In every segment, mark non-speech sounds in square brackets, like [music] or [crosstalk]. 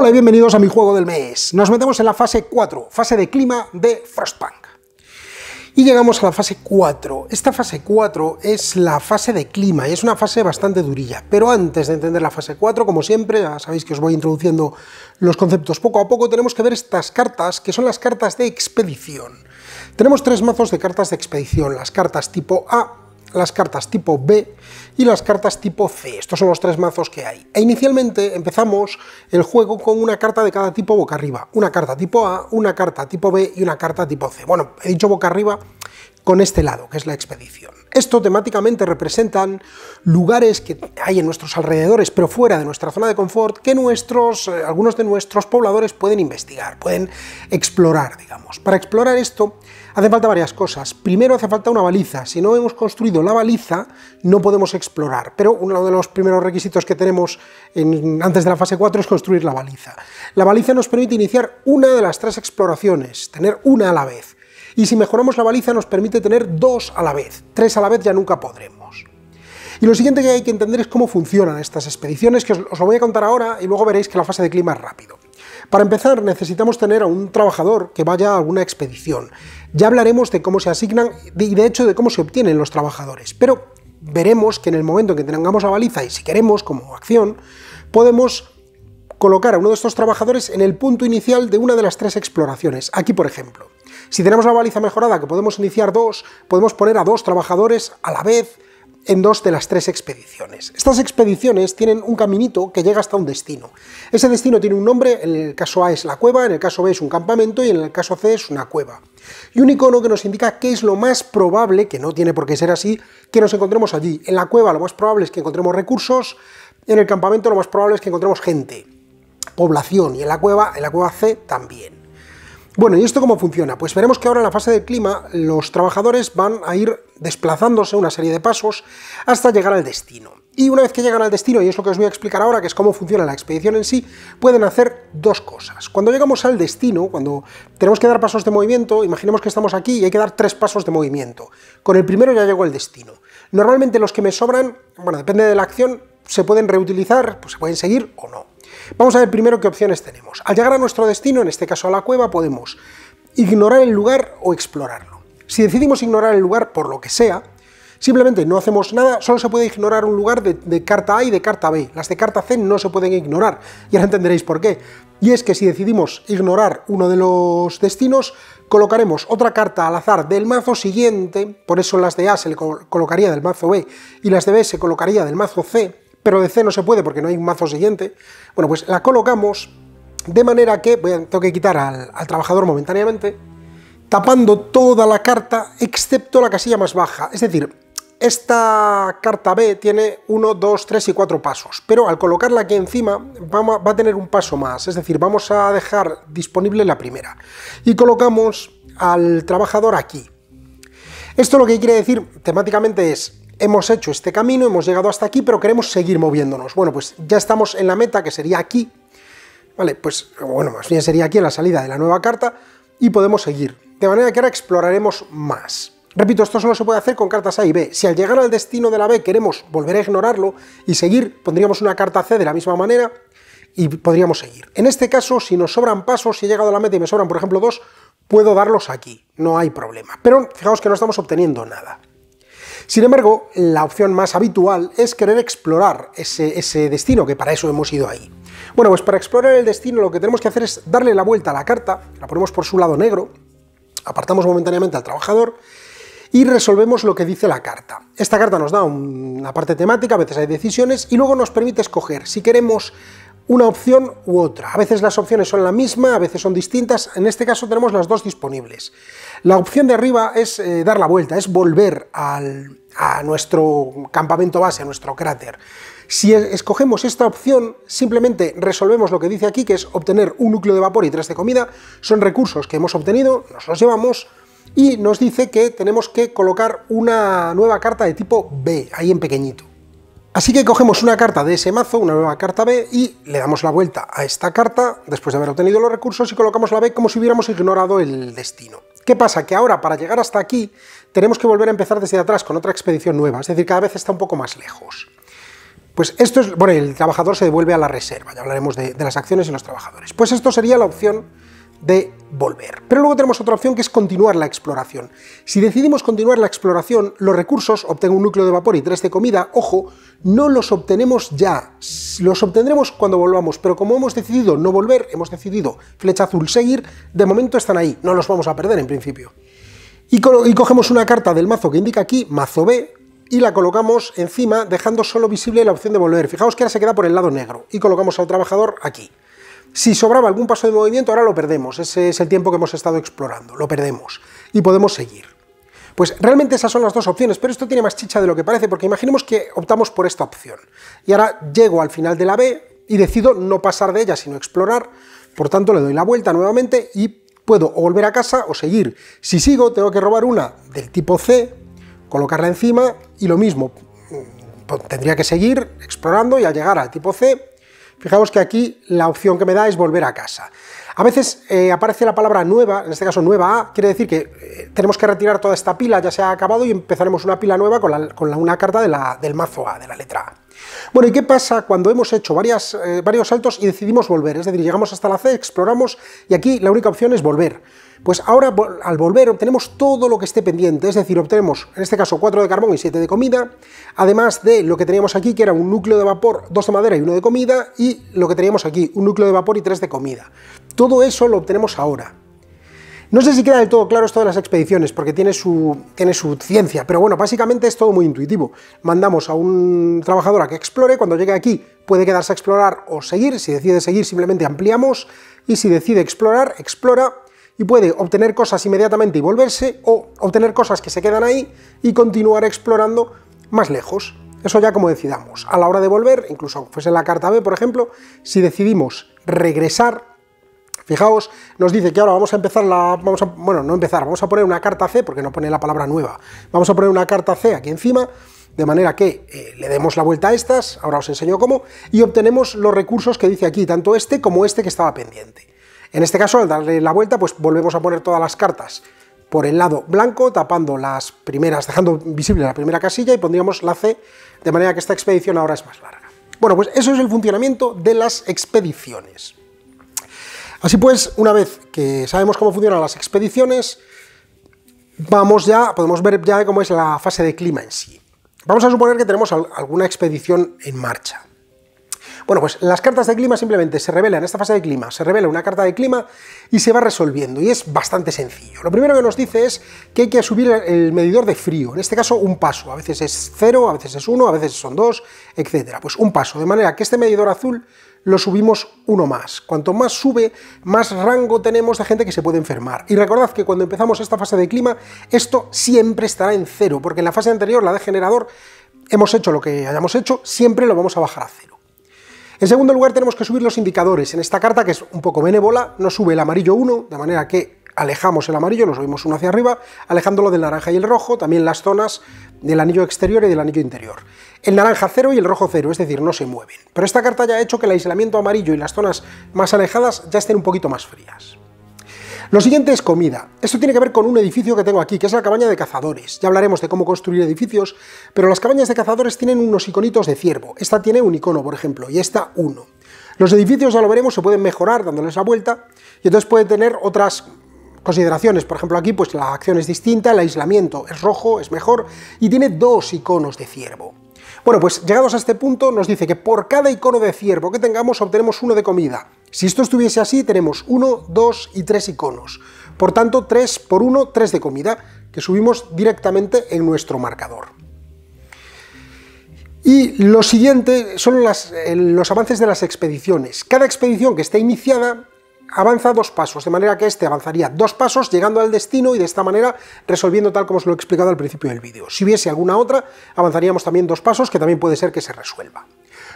Hola y bienvenidos a mi juego del mes. Nos metemos en la fase 4, fase de clima de Frostpunk. Y llegamos a la fase 4. Esta fase 4 es la fase de clima y es una fase bastante durilla. Pero antes de entender la fase 4, como siempre, ya sabéis que os voy introduciendo los conceptos poco a poco, tenemos que ver estas cartas, que son las cartas de expedición. Tenemos tres mazos de cartas de expedición, las cartas tipo A, las cartas tipo B y las cartas tipo C. Estos son los tres mazos que hay. E inicialmente empezamos el juego con una carta de cada tipo boca arriba. Una carta tipo A, una carta tipo B y una carta tipo C. Bueno, he dicho boca arriba con este lado, que es la expedición. Esto temáticamente representan lugares que hay en nuestros alrededores, pero fuera de nuestra zona de confort, que nuestros, eh, algunos de nuestros pobladores pueden investigar, pueden explorar, digamos. Para explorar esto Hace falta varias cosas. Primero hace falta una baliza. Si no hemos construido la baliza, no podemos explorar. Pero uno de los primeros requisitos que tenemos antes de la fase 4 es construir la baliza. La baliza nos permite iniciar una de las tres exploraciones, tener una a la vez. Y si mejoramos la baliza nos permite tener dos a la vez. Tres a la vez ya nunca podremos. Y lo siguiente que hay que entender es cómo funcionan estas expediciones, que os, lo voy a contar ahora y luego veréis que la fase de clima es rápido. Para empezar, necesitamos tener a un trabajador que vaya a alguna expedición. Ya hablaremos de cómo se asignan y de hecho de cómo se obtienen los trabajadores, pero veremos que en el momento en que tengamos la baliza y si queremos, como acción, podemos colocar a uno de estos trabajadores en el punto inicial de una de las tres exploraciones. Aquí, por ejemplo. Si tenemos la baliza mejorada, que podemos iniciar dos, podemos poner a dos trabajadores a la vez en dos de las tres expediciones. Estas expediciones tienen un caminito que llega hasta un destino. Ese destino tiene un nombre, en el caso A es la cueva, en el caso B es un campamento y en el caso C es una cueva. Y un icono que nos indica qué es lo más probable, que no tiene por qué ser así, que nos encontremos allí. En la cueva lo más probable es que encontremos recursos, en el campamento lo más probable es que encontremos gente, población y en la cueva, en la cueva C también. Bueno, ¿y esto cómo funciona? Pues veremos que ahora en la fase del clima los trabajadores van a ir desplazándose una serie de pasos hasta llegar al destino. Y una vez que llegan al destino, y es lo que os voy a explicar ahora, que es cómo funciona la expedición en sí, pueden hacer dos cosas. Cuando llegamos al destino, cuando tenemos que dar pasos de movimiento, imaginemos que estamos aquí y hay que dar tres pasos de movimiento. Con el primero ya llego al destino. Normalmente los que me sobran, bueno, depende de la acción, se pueden reutilizar, pues se pueden seguir o no. Vamos a ver primero qué opciones tenemos. Al llegar a nuestro destino, en este caso a la cueva, podemos ignorar el lugar o explorarlo. Si decidimos ignorar el lugar por lo que sea, simplemente no hacemos nada, solo se puede ignorar un lugar de, carta A y de carta B. Las de carta C no se pueden ignorar, y ahora [laughs] entenderéis por qué. Y es que si decidimos ignorar uno de los destinos, colocaremos otra carta al azar del mazo siguiente, por eso las de A se le colocaría del mazo B y las de B se colocaría del mazo C, pero de C no se puede porque no hay mazo siguiente. Bueno, pues la colocamos de manera que, voy a, tengo que quitar al, al trabajador momentáneamente, tapando toda la carta excepto la casilla más baja. Es decir, esta carta B tiene 1, 2, 3 y 4 pasos, pero al colocarla aquí encima va a tener un paso más, es decir, vamos a dejar disponible la primera. Y colocamos al trabajador aquí. Esto lo que quiere decir temáticamente es, hemos hecho este camino, hemos llegado hasta aquí, pero queremos seguir moviéndonos. Bueno, pues ya estamos en la meta, que sería aquí, ¿vale? Pues, bueno, más bien sería aquí en la salida de la nueva carta, y podemos seguir. De manera que ahora exploraremos más. Repito, esto solo se puede hacer con cartas A y B. Si al llegar al destino de la B queremos volver a ignorarlo y seguir, pondríamos una carta C de la misma manera y podríamos seguir. En este caso, si nos sobran pasos, si he llegado a la meta y me sobran, por ejemplo, dos, puedo darlos aquí, no hay problema. Pero fijaos que no estamos obteniendo nada. Sin embargo, la opción más habitual es querer explorar ese, destino, que para eso hemos ido ahí. Bueno, pues para explorar el destino lo que tenemos que hacer es darle la vuelta a la carta, la ponemos por su lado negro, apartamos momentáneamente al trabajador y resolvemos lo que dice la carta. Esta carta nos da una parte temática, a veces hay decisiones, y luego nos permite escoger si queremos una opción u otra. A veces las opciones son la misma, a veces son distintas, en este caso tenemos las dos disponibles. La opción de arriba es eh, dar la vuelta, es volver a nuestro campamento base, a nuestro cráter. Si escogemos esta opción, simplemente resolvemos lo que dice aquí, que es obtener un núcleo de vapor y tres de comida. Son recursos que hemos obtenido, nos los llevamos, y nos dice que tenemos que colocar una nueva carta de tipo B, ahí en pequeñito. Así que cogemos una carta de ese mazo, una nueva carta B, y le damos la vuelta a esta carta, después de haber obtenido los recursos, y colocamos la B como si hubiéramos ignorado el destino. ¿Qué pasa? Que ahora, para llegar hasta aquí, tenemos que volver a empezar desde atrás con otra expedición nueva, es decir, cada vez está un poco más lejos. Pues esto es, bueno, el trabajador se devuelve a la reserva, ya hablaremos de, las acciones y los trabajadores. Pues esto sería la opción de volver. Pero luego tenemos otra opción que es continuar la exploración. Si decidimos continuar la exploración, los recursos, obtengo un núcleo de vapor y tres de comida, ojo, no los obtenemos ya, los obtendremos cuando volvamos, pero como hemos decidido no volver, hemos decidido flecha azul seguir, de momento están ahí, no los vamos a perder en principio. Y, y cogemos una carta del mazo que indica aquí, mazo B, y la colocamos encima dejando solo visible la opción de volver. Fijaos que ahora se queda por el lado negro y colocamos al trabajador aquí. Si sobraba algún paso de movimiento, ahora lo perdemos. Ese es el tiempo que hemos estado explorando. Lo perdemos. Y podemos seguir. Pues realmente esas son las dos opciones, pero esto tiene más chicha de lo que parece, porque imaginemos que optamos por esta opción. Y ahora llego al final de la B y decido no pasar de ella, sino explorar. Por tanto, le doy la vuelta nuevamente y puedo volver a casa o seguir. Si sigo, tengo que robar una del tipo C, colocarla encima y lo mismo. Mm, tendría que seguir explorando y al llegar al tipo C Fijaos que aquí la opción que me da es volver a casa. A veces eh, aparece la palabra nueva, en este caso nueva A, quiere decir que eh, tenemos que retirar toda esta pila, ya se ha acabado, y empezaremos una pila nueva con, una carta del mazo A, de la letra A. Bueno, ¿y qué pasa cuando hemos hecho eh, varios saltos y decidimos volver? Es decir, llegamos hasta la C, exploramos y aquí la única opción es volver. Pues ahora al volver obtenemos todo lo que esté pendiente, es decir, obtenemos en este caso 4 de carbón y 7 de comida, además de lo que teníamos aquí que era un núcleo de vapor, 2 de madera y 1 de comida, y lo que teníamos aquí, un núcleo de vapor y 3 de comida. Todo eso lo obtenemos ahora. No sé si queda del todo claro esto de las expediciones, porque tiene su, tiene su ciencia, pero bueno, básicamente es todo muy intuitivo. Mandamos a un trabajador a que explore, cuando llegue aquí puede quedarse a explorar o seguir, si decide seguir simplemente ampliamos, y si decide explorar, explora, y puede obtener cosas inmediatamente y volverse, o obtener cosas que se quedan ahí y continuar explorando más lejos. Eso ya como decidamos. A la hora de volver, incluso fuese la carta B, por ejemplo, si decidimos regresar, Fijaos, nos dice que ahora vamos a empezar la... Vamos a, bueno, no empezar, vamos a poner una carta C, porque no pone la palabra nueva. Vamos a poner una carta C aquí encima, de manera que eh, le demos la vuelta a estas, ahora os enseño cómo, y obtenemos los recursos que dice aquí, tanto este como este que estaba pendiente. En este caso, al darle la vuelta, pues volvemos a poner todas las cartas por el lado blanco, tapando las primeras, dejando visible la primera casilla y pondríamos la C, de manera que esta expedición ahora es más larga. Bueno, pues eso es el funcionamiento de las expediciones. Así pues, una vez que sabemos cómo funcionan las expediciones, vamos ya, podemos ver ya cómo es la fase de clima en sí. Vamos a suponer que tenemos alguna expedición en marcha. Bueno, pues las cartas de clima simplemente se revelan en esta fase de clima, se revela una carta de clima y se va resolviendo, y es bastante sencillo. Lo primero que nos dice es que hay que subir el medidor de frío, en este caso un paso, a veces es cero, a veces es uno, a veces son dos, etc. Pues un paso, de manera que este medidor azul lo subimos uno más. Cuanto más sube, más rango tenemos de gente que se puede enfermar. Y recordad que cuando empezamos esta fase de clima, esto siempre estará en cero, porque en la fase anterior, la de generador, hemos hecho lo que hayamos hecho, siempre lo vamos a bajar a cero. En segundo lugar, tenemos que subir los indicadores. En esta carta, que es un poco benévola, no sube el amarillo 1, de manera que alejamos el amarillo, nos subimos uno hacia arriba, alejándolo del naranja y el rojo, también las zonas del anillo exterior y del anillo interior. El naranja cero y el rojo cero, es decir, no se mueven. Pero esta carta ya ha hecho que el aislamiento amarillo y las zonas más alejadas ya estén un poquito más frías. Lo siguiente es comida. Esto tiene que ver con un edificio que tengo aquí, que es la cabaña de cazadores. Ya hablaremos de cómo construir edificios, pero las cabañas de cazadores tienen unos iconitos de ciervo. Esta tiene un icono, por ejemplo, y esta uno. Los edificios, ya lo veremos, se pueden mejorar dándoles la vuelta, y entonces pueden tener otras Consideraciones, por ejemplo aquí pues la acción es distinta, el aislamiento es rojo, es mejor, y tiene dos iconos de ciervo. Bueno, pues llegados a este punto nos dice que por cada icono de ciervo que tengamos obtenemos uno de comida. Si esto estuviese así, tenemos uno, dos y tres iconos. Por tanto, tres por uno, tres de comida, que subimos directamente en nuestro marcador. Y lo siguiente son eh, los avances de las expediciones. Cada expedición que esté iniciada avanza dos pasos, de manera que este avanzaría dos pasos llegando al destino y de esta manera resolviendo tal como os lo he explicado al principio del vídeo. Si hubiese alguna otra, avanzaríamos también dos pasos que también puede ser que se resuelva.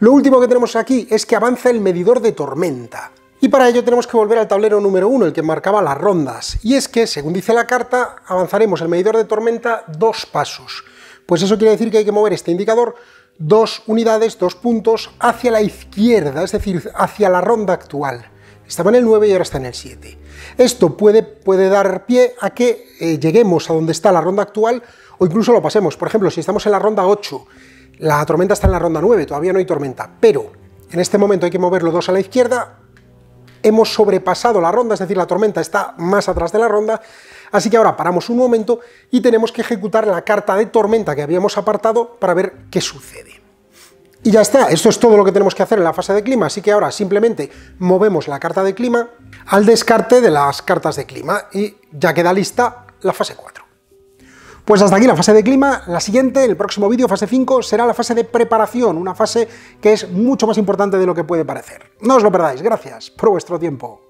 Lo último que tenemos aquí es que avanza el medidor de tormenta. Y para ello tenemos que volver al tablero número 1, el que marcaba las rondas. Y es que, según dice la carta, avanzaremos el medidor de tormenta dos pasos. Pues eso quiere decir que hay que mover este indicador dos unidades, dos puntos, hacia la izquierda, es decir, hacia la ronda actual. Estaba en el 9 y ahora está en el 7. Esto puede, puede dar pie a que eh, lleguemos a donde está la ronda actual o incluso lo pasemos. Por ejemplo, si estamos en la ronda 8, la tormenta está en la ronda 9, todavía no hay tormenta, pero en este momento hay que moverlo dos a la izquierda, hemos sobrepasado la ronda, es decir, la tormenta está más atrás de la ronda, así que ahora paramos un momento y tenemos que ejecutar la carta de tormenta que habíamos apartado para ver qué sucede. Y ya está, esto es todo lo que tenemos que hacer en la fase de clima, así que ahora simplemente movemos la carta de clima al descarte de las cartas de clima y ya queda lista la fase 4. Pues hasta aquí la fase de clima, la siguiente, el próximo vídeo, fase 5, será la fase de preparación, una fase que es mucho más importante de lo que puede parecer. No os lo perdáis, gracias por vuestro tiempo.